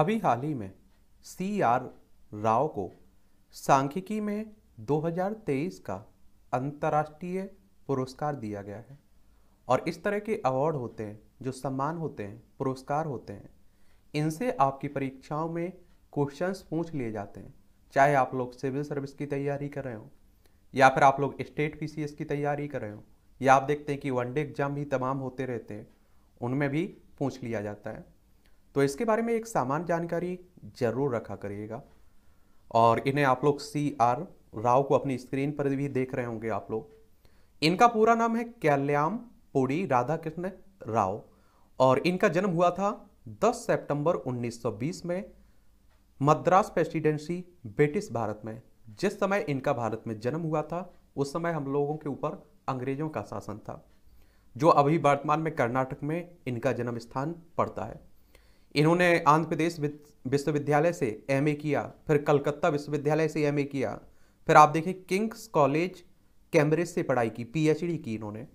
अभी हाल ही में C R Rao को सांख्यिकी में 2023 का अंतर्राष्ट्रीय पुरस्कार दिया गया है और इस तरह के अवार्ड होते हैं जो सम्मान होते हैं पुरस्कार होते हैं इनसे आपकी परीक्षाओं में क्वेश्चंस पूछ लिए जाते हैं चाहे आप लोग सिविल सर्विस की तैयारी कर रहे हो या फिर आप लोग स्टेट पीसीएस की तैयारी कर रहे हो या आप देखते हैं कि वनडे एग्जाम भी तमाम होते रहते हैं उनमें भी पूछ लिया जाता है तो इसके बारे में एक सामान्य जानकारी जरूर रखा करिएगा और इन्हें आप लोग सी आर राव को अपनी स्क्रीन पर भी देख रहे होंगे आप लोग इनका पूरा नाम है कैल्याम पुरी राधाकृष्ण राव और इनका जन्म हुआ था 10 सितंबर 1920 में मद्रास प्रेसिडेंसी ब्रिटिश भारत में जिस समय इनका भारत में जन्म हुआ था उस समय हम लोगों के ऊपर अंग्रेजों का शासन था जो अभी वर्तमान में कर्नाटक में इनका जन्म स्थान पड़ता है इन्होंने आंध्र प्रदेश विश्वविद्यालय से एमए किया फिर कलकत्ता विश्वविद्यालय से एमए किया फिर आप देखें किंग्स कॉलेज कैम्ब्रिज से पढ़ाई की पीएचडी की इन्होंने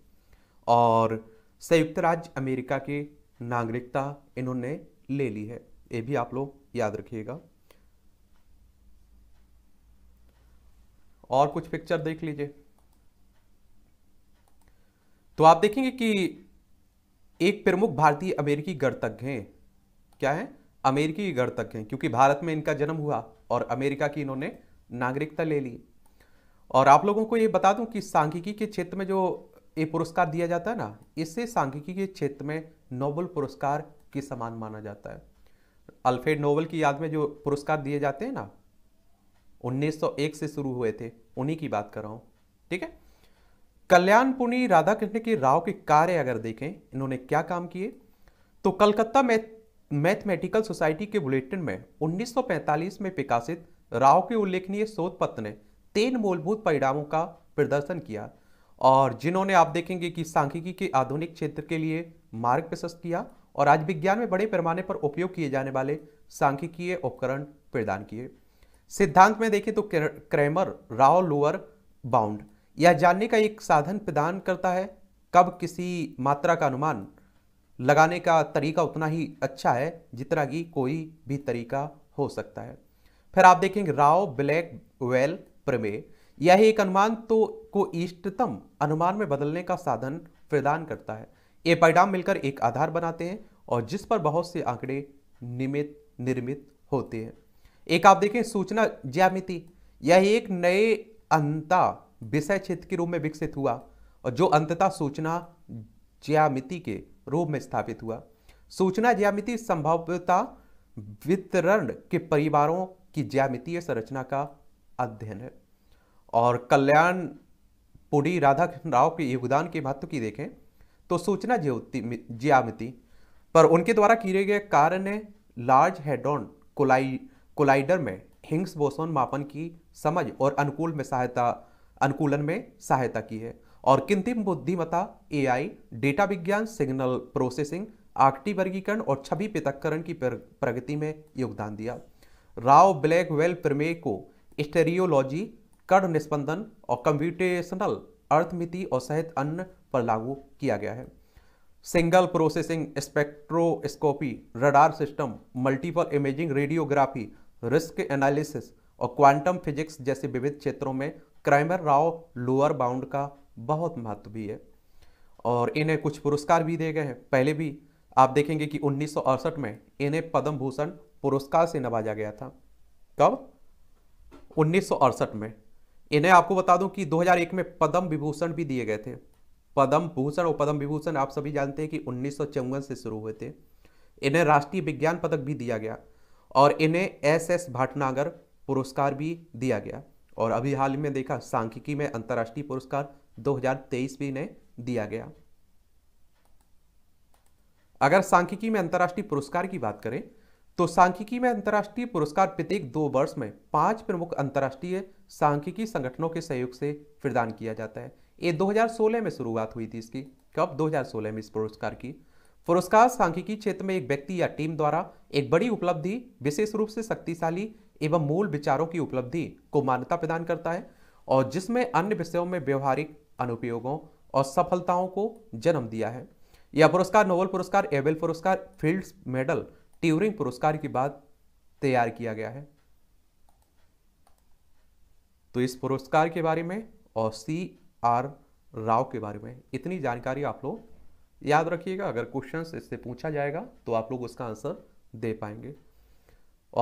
और संयुक्त राज्य अमेरिका की नागरिकता इन्होंने ले ली है ये भी आप लोग याद रखिएगा और कुछ पिक्चर देख लीजिए तो आप देखेंगे कि एक प्रमुख भारतीय अमेरिकी गणतज्ञ हैं क्या है अमेरिकी गणतक तक हैं क्योंकि भारत में इनका जन्म हुआ और अमेरिका की इन्होंने नागरिकता ले ली और आप लोगों को ये बता दूं कि सांख्यिकी के क्षेत्र में जो ये पुरस्कार दिया जाता है ना इससे सांख्यिकी के क्षेत्र में नोबल पुरस्कार के समान माना जाता है अल्फ्रेड नोबल की याद में जो पुरस्कार दिए जाते हैं ना 1901 से शुरू हुए थे उन्हीं की बात कर रहा हूँ ठीक है कल्याणपुणी राधाकृष्ण के राव के कार्य अगर देखें इन्होंने क्या काम किए तो कलकत्ता में मैथमेटिकल सोसाइटी के बुलेटिन में 1945 में प्रकाशित राव के उल्लेखनीय शोध पत्र ने तीन मूलभूत परिणामों का प्रदर्शन किया और जिन्होंने आप देखेंगे कि सांख्यिकी के आधुनिक क्षेत्र के लिए मार्ग प्रशस्त किया और आज विज्ञान में बड़े पैमाने पर उपयोग किए जाने वाले सांख्यिकीय उपकरण प्रदान किए सिद्धांत में देखें तो क्रेमर राव लोअर बाउंड यह जानने का एक साधन प्रदान करता है कब किसी मात्रा का अनुमान लगाने का तरीका उतना ही अच्छा है जितना कि कोई भी तरीका हो सकता है फिर आप देखेंगे राव ब्लैक वेल प्रमे यह एक अनुमान तो को इष्टतम अनुमान में बदलने का साधन प्रदान करता है ये परिणाम मिलकर एक आधार बनाते हैं और जिस पर बहुत से आंकड़े निमित निर्मित होते हैं एक आप देखें सूचना ज्यामिति यह एक नए अंता विषय क्षेत्र के रूप में विकसित हुआ और जो अंततः सूचना ज्यामिति के रोम में स्थापित हुआ सूचना ज्यामिति संभाव्यता वितरण के परिवारों की ज्यामितीय संरचना का अध्ययन है और कल्याण पुरी राधा राव के योगदान के महत्व की देखें तो सूचना ज्यामिति पर उनके द्वारा किए गए कार्य ने लार्ज हेडोन कोलाई कोलाइडर में हिंग्स बोसोन मापन की समझ और अनुकूल में सहायता अनुकूलन में सहायता की है और कृत्रिम बुद्धिमता आई डेटा विज्ञान सिग्नल प्रोसेसिंग आकटी वर्गीकरण और छवि पृथककरण की प्रगति में योगदान दिया राव ब्लैकवेल प्रमेय को स्टेरियोलॉजी कड़ निष्पंदन और कंप्यूटेशनल अर्थमिति और सहित अन्य पर लागू किया गया है single processing spectroscopy radar system multiple imaging radiography risk analysis और क्वांटम फिजिक्स जैसे विविध क्षेत्रों में क्राइमर राव लोअर बाउंड का बहुत महत्व भी है और इन्हें कुछ पुरस्कार भी दिए गए हैं पहले भी आप देखेंगे कि उन्नीस में इन्हें पद्म भूषण पुरस्कार से नवाजा गया था कब उन्नीस में इन्हें आपको बता दूं कि 2001 में पद्म विभूषण भी दिए गए थे पद्म भूषण और पद्म विभूषण आप सभी जानते हैं कि उन्नीस से शुरू हुए थे इन्हें राष्ट्रीय विज्ञान पदक भी दिया गया और इन्हें एस एस भटनागर पुरस्कार भी दिया गया और अभी हाल में देखा सांख्यिकी में अंतर्राष्ट्रीय पुरस्कार 2023 भी इन्हें दिया गया अगर सांख्यिकी में अंतर्राष्ट्रीय पुरस्कार की बात करें तो सांख्यिकी में अंतर्राष्ट्रीय पुरस्कार प्रत्येक दो वर्ष में पांच प्रमुख अंतर्राष्ट्रीय सांख्यिकी संगठनों के सहयोग से प्रदान किया जाता है ये 2016 में शुरुआत हुई थी इसकी कब 2016 में इस पुरस्कार की पुरस्कार सांख्यिकी क्षेत्र में एक व्यक्ति या टीम द्वारा एक बड़ी उपलब्धि विशेष रूप से शक्तिशाली एवं मूल विचारों की उपलब्धि को मान्यता प्रदान करता है और जिसमें अन्य विषयों में व्यवहारिक अनुपयोगों और सफलताओं को जन्म दिया है यह पुरस्कार नोबल पुरस्कार एबेल पुरस्कार फील्ड्स मेडल ट्यूरिंग पुरस्कार के बाद तैयार किया गया है तो इस पुरस्कार के बारे में और सी आर राव के बारे में इतनी जानकारी आप लोग याद रखिएगा अगर क्वेश्चन इससे पूछा जाएगा तो आप लोग उसका आंसर दे पाएंगे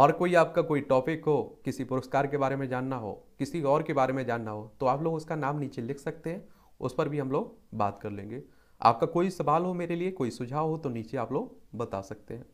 और कोई आपका कोई टॉपिक हो किसी पुरस्कार के बारे में जानना हो किसी और के बारे में जानना हो तो आप लोग उसका नाम नीचे लिख सकते हैं उस पर भी हम लोग बात कर लेंगे आपका कोई सवाल हो मेरे लिए कोई सुझाव हो तो नीचे आप लोग बता सकते हैं